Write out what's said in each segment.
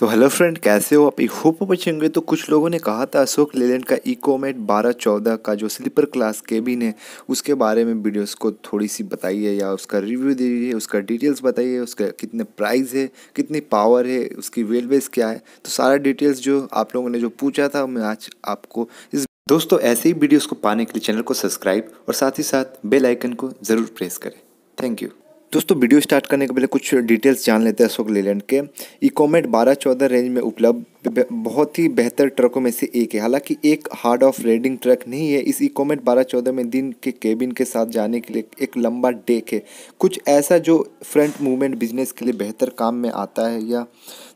तो hello friend कैसे हो आप होप बचेंगे तो कुछ लोगों ने कहा था अशोक लेलैंड का इकोमेट बारह चौदह का जो स्लीपर क्लास केबिन है उसके बारे में वीडियोस को थोड़ी सी बताइए या उसका रिव्यू दीजिए उसका डिटेल्स बताइए उसका कितने प्राइस है कितनी पावर है उसकी वेल बेस क्या है तो सारा डिटेल्स जो आप लोगों ने जो पूछा था मैं आज आपको इस दोस्तों ऐसे ही वीडियोज़ को पाने के लिए चैनल को सब्सक्राइब और साथ ही साथ बेलाइकन को ज़रूर प्रेस करें थैंक यू दोस्तों वीडियो स्टार्ट करने के पहले कुछ डिटेल्स जान लेते हैं अशोक लेलैंड के ई कॉमेट बारह चौदह रेंज में उपलब्ध बहुत ही बेहतर ट्रकों में से एक है हालांकि एक हार्ड ऑफ रेडिंग ट्रक नहीं है इस इकोमेट बारह चौदह में दिन के केबिन के साथ जाने के लिए एक लंबा डेक है कुछ ऐसा जो फ्रंट मूवमेंट बिजनेस के लिए बेहतर काम में आता है या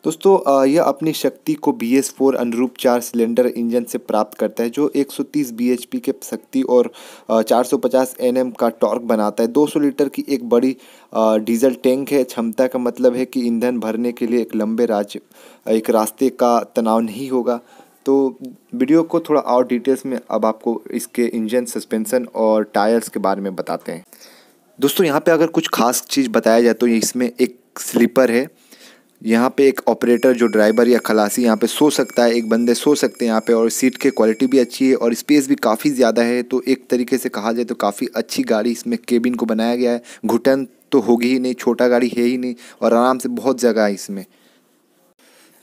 दोस्तों यह अपनी शक्ति को बी एस फोर अनुरूप चार सिलेंडर इंजन से प्राप्त करता है जो 130 bhp के शक्ति और चार सौ का टॉर्क बनाता है दो लीटर की एक बड़ी डीजल टैंक है क्षमता का मतलब है कि ईंधन भरने के लिए एक लंबे राज्य एक रास्ते का तनाव नहीं होगा तो वीडियो को थोड़ा और डिटेल्स में अब आपको इसके इंजन सस्पेंसन और टायर्स के बारे में बताते हैं दोस्तों यहाँ पे अगर कुछ खास चीज़ बताया जाए तो इसमें एक स्लीपर है यहाँ पे एक ऑपरेटर जो ड्राइवर या खलासी यहाँ पे सो सकता है एक बंदे सो सकते हैं यहाँ पे और सीट के क्वालिटी भी अच्छी है और स्पेस भी काफ़ी ज़्यादा है तो एक तरीके से कहा जाए तो काफ़ी अच्छी गाड़ी इसमें केबिन को बनाया गया है घुटन तो होगी ही नहीं छोटा गाड़ी है ही नहीं और आराम से बहुत जगह है इसमें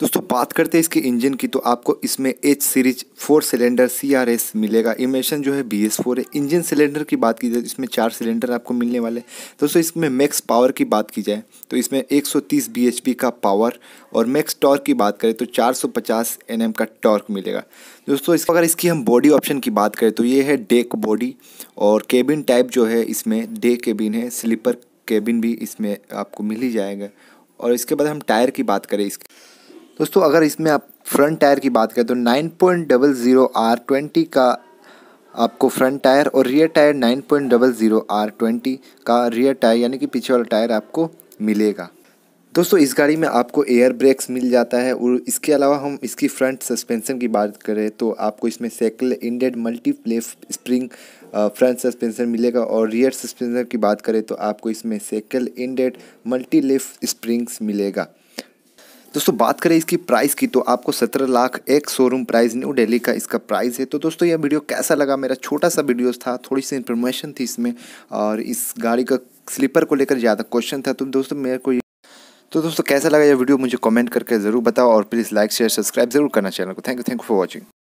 दोस्तों बात करते हैं इसके इंजन की तो आपको इसमें H series four cylinder C R S मिलेगा इमेशन जो है बी एस फोर है इंजन सिलेंडर की बात की जाए इसमें चार सिलेंडर आपको मिलने वाले दोस्तों इसमें मैक्स पावर की बात की जाए तो इसमें 130 bhp का पावर और मैक्स टॉर्क की बात करें तो 450 एम का टॉर्क मिलेगा दोस्तों इस अगर इसकी हम बॉडी ऑप्शन की बात करें तो ये है डेक बॉडी और केबिन टाइप जो है इसमें डे केबिन है स्लीपर केबिन भी इसमें आपको मिल ही जाएगा और इसके बाद हम टायर की बात करें इसकी दोस्तों अगर इसमें आप फ्रंट टायर की बात करें तो nine point double zero R twenty का आपको फ्रंट टायर और rear tyre nine point double zero R twenty का रियर टायर यानी कि पीछे वाला टायर आपको मिलेगा दोस्तों इस गाड़ी में आपको एयर ब्रेक्स मिल जाता है और इसके अलावा हम इसकी फ्रंट सस्पेंशन की बात करें तो आपको इसमें सेकल इंडेड मल्टीप्ले स्प्रिंग फ्रंट सस्पेंशन मिलेगा और रियर सस्पेंशन की बात करें तो आपको इसमें सेकल इंडेड मल्टीलिफ स्प्रिंग्स मिलेगा दोस्तों बात करें इसकी प्राइस की तो आपको सत्रह लाख एक शोरूम प्राइस न्यू दिल्ली का इसका प्राइस है तो दोस्तों यह वीडियो कैसा लगा मेरा छोटा सा वीडियो था थोड़ी सी इन्फॉर्मेशन थी इसमें और इस गाड़ी का स्लीपर को लेकर ज़्यादा क्वेश्चन था तो दोस्तों मेरे को तो दोस्तों कैसा लगा यह वीडियो मुझे कमेंट करके ज़रूर बताओ और प्लीज़ लाइक शेयर सब्सक्राइब जरूर करना चैनल को thank you thank you for watching